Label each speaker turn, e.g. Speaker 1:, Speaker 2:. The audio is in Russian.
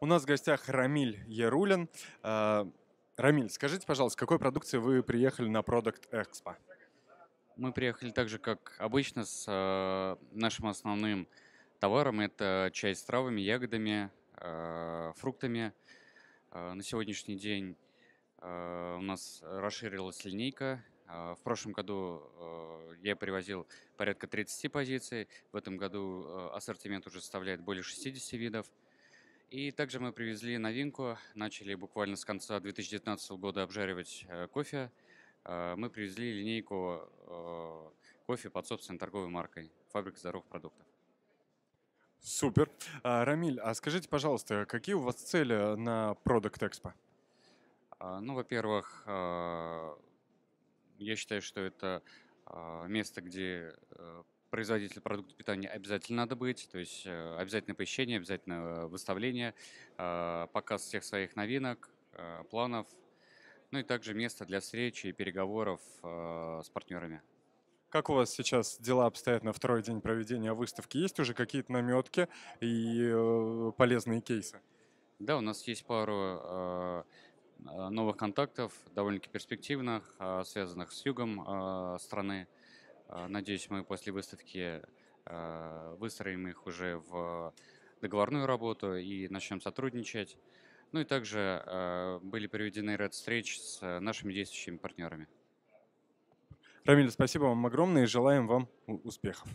Speaker 1: У нас в гостях Рамиль Ярулин. А, Рамиль, скажите, пожалуйста, какой продукцией вы приехали на Product Expo?
Speaker 2: Мы приехали так же, как обычно, с а, нашим основным товаром. Это чай с травами, ягодами, а, фруктами. На сегодняшний день у нас расширилась линейка. В прошлом году я привозил порядка 30 позиций. В этом году ассортимент уже составляет более 60 видов. И также мы привезли новинку, начали буквально с конца 2019 года обжаривать э, кофе. Э, мы привезли линейку э, кофе под собственной торговой маркой «Фабрика здоровых продуктов».
Speaker 1: Супер. А, Рамиль, а скажите, пожалуйста, какие у вас цели на Product Expo?
Speaker 2: А, ну, во-первых, я считаю, что это место, где производитель продукта питания обязательно надо быть, то есть э, обязательно посещение, обязательно э, выставление, э, показ всех своих новинок, планов, ну и также место для встречи и переговоров с партнерами. Как у
Speaker 1: вас сейчас дела обстоят на второй день проведения выставки? Есть уже какие-то наметки и полезные
Speaker 2: кейсы? Да, у нас есть пару новых контактов, довольно-таки перспективных, связанных с югом страны. А, надеюсь, мы после выставки а, выстроим их уже в договорную работу и начнем сотрудничать. Ну и также а, были проведены ряд встреч с нашими действующими партнерами.
Speaker 1: Рамиль, спасибо вам огромное и желаем вам успехов.